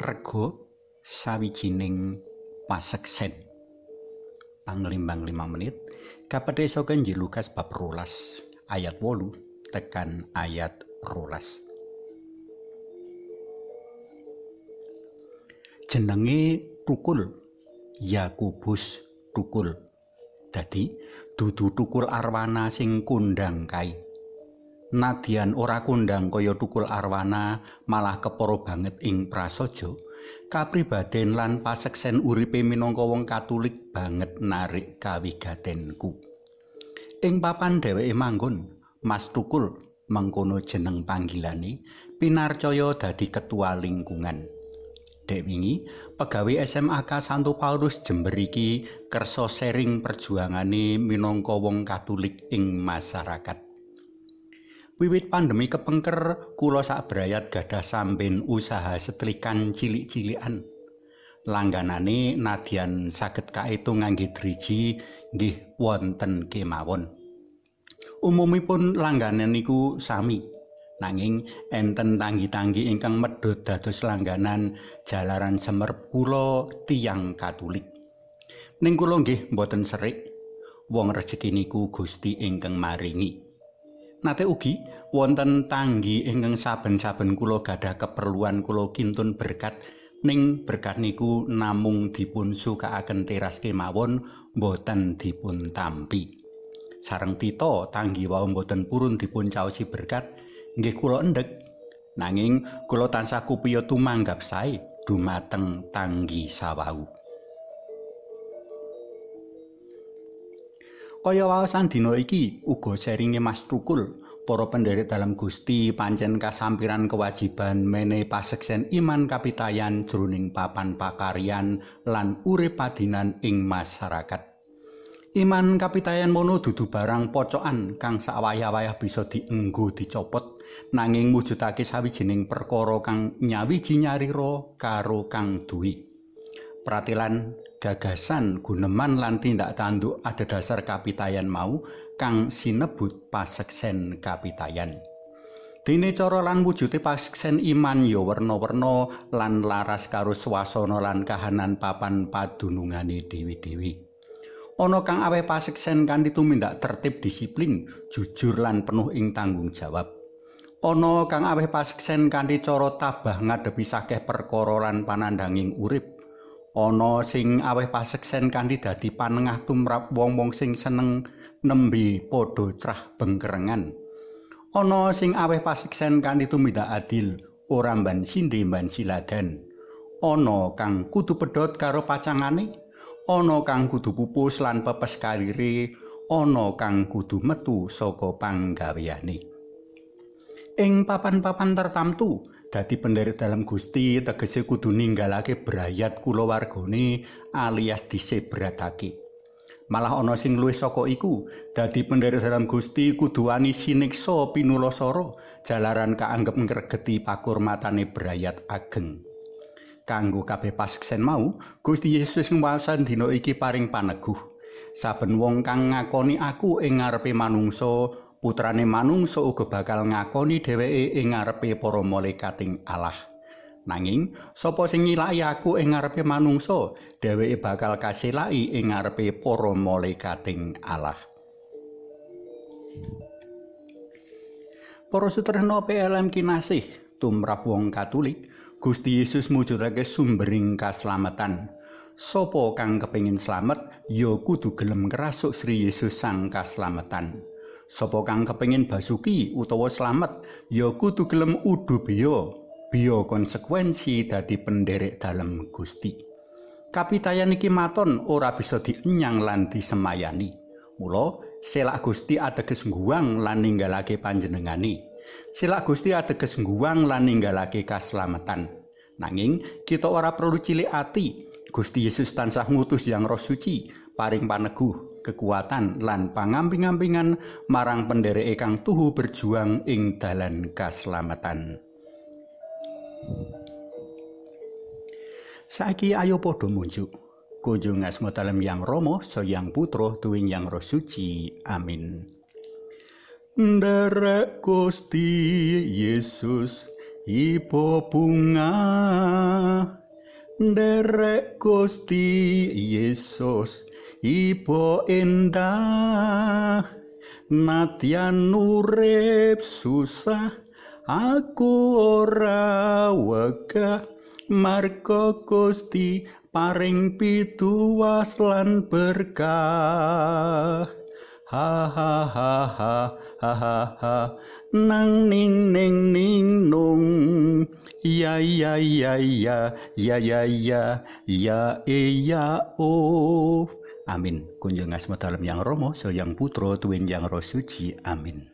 rego sawijining paseksen panglimbang 5 menit kapedhe Injil Lukas bab rulas, ayat wolu tekan ayat rolas jenenge tukul Yakubus tukul dadi dudu tukul arwana sing kundang kae nadian ora kundang kaya tukul arwana malah keporo banget ing prasojo kapribaden lan paseksen uripe minangka wong katulik banget narik kawigatenku ing papan dheweke manggon mas tukul mangkono jeneng panggilane pinarcaya dadi ketua lingkungan dek wingi pegawe SMAK Santo Paulus Jember iki kersa sharing perjuangane minangka wong Katolik ing masyarakat Wiwit pandemi kepengker, kula sakbrayat gadah sampin usaha setrikan cilik-cilikan. Langganane nadyan saged kaitu ngangge driji nggih wonten kemawon. Umumipun langganan niku sami, nanging enten tanggi-tanggi ingkang medhot dados langganan jalaran semer kula tiyang Katolik. Ning kula nggih mboten serik. Wong rejeki niku Gusti ingkang maringi. nate ugi wonten tanggi ingkang saben-saben kula gadah keperluan kula kintun berkat ning berkat niku namung dipun sukaaken teras kemawon boten dipun tampi sareng tito tanggi wau boten purun dipun caosi berkat nggih kula endek nanging kula tansah kupiyo tumanggap sae dumateng tanggi sawau kaya waosan dina iki uga seringe Mas Tukul para pendherek dalam Gusti pancen kasampiran kewajiban mene paseksen iman kapitayan jroning papan pakarian lan urip padinan ing masyarakat Iman kapitayan mono dudu barang pocokan kang sawaya waya bisa dienggo dicopot nanging mujudake sawijining perkara kang nyawiji nyariro karo kang duwi Pratilan gagasan guneman lan tindak tanduk ada dasar kapitayan mau kang sinebut paseksen kapitayan. Dene cara lan wujute paseksen iman ya werna-werna lan laras karo swasana lan kahanan papan padunungane dewi-dewi. Ana kang aweh paseksen kanthi tumindak tertib disiplin, jujur lan penuh ing tanggung jawab. Ana kang aweh paseksen kanthi cara tabah ngadepi sakeh perkara lan ing urip. ana sing aweh paseksen kanthi dadi panengah tumrap wong-wong sing seneng nembi padha cerah bengkerengan ana sing aweh paseksen kanthi tumindak adil ora mban sindhe mban siladan ana kang kudu pedhot karo pacangane ana kang kudu pupus lan pepes karire ana kang kudu metu saka panggaweane ing papan-papan tertamtu dadi penderek dalam Gusti tegese kudu ninggalake brayat kulawargane alias disebratake. Malah ana sing luwih saka iku, dadi penderek dalam Gusti kudu wani siniksa pinulasara jalaran kaanggep ngregeti pakurmatane brayat ageng. Kanggo kabeh pasksen mau, Gusti Yesus ngwasan dina iki paring paneguh. Saben wong kang ngakoni aku ing ngarepe manungsa putrane manungsa uga bakal ngakoni dheweke ing ngarepe para malaikat ing Allah. Nanging sapa sing ngilaki aku ing ngarepe manungsa, dheweke bakal kasilai ing ngarepe para malaikat ing Allah. Para sutrena PLM kinasih tumrap wong Katolik, Gusti Yesus mujudake sumbering kaslametan. Sopo kang kepingin selamat, ya kudu gelem ngrasuk Sri Yesus sang kaslametan. Sapa kang kepengin basuki utawa slamet ya kudu gelem udu biya, biya konsekuensi dadi penderek dalem Gusti. Kapitayan iki maton ora bisa dienyang lan disemayani. Mula selak Gusti ateges ngguwang lan ninggalake panjenengani. Silak Gusti ateges ngguwang lan ninggalake kaslametan. Nanging kita ora perlu cilik ati. Gusti Yesus tansah ngutus yang roh suci paring paneguh kekuatan lan pangamping-ampingan marang pendere kang tuhu berjuang ing dalan kaslametan. Saiki ayo padha munjuk. Kunjung asma dalem yang Rama, soyang putra tuwing yang Roh Suci. Amin. Nderek Gusti Yesus ipo bunga Nderek Gusti Yesus ibo indah natian nurep susah aku ora wegah Marko Gusti paring pituas lan berkah ha ha ha ha ha ha nang ning ning ning nung ya ya ya ya ya ya ya ya, e ya oh Amin. kunjungan asma dalam yang romo, so putro, tuin yang roh suci. Amin.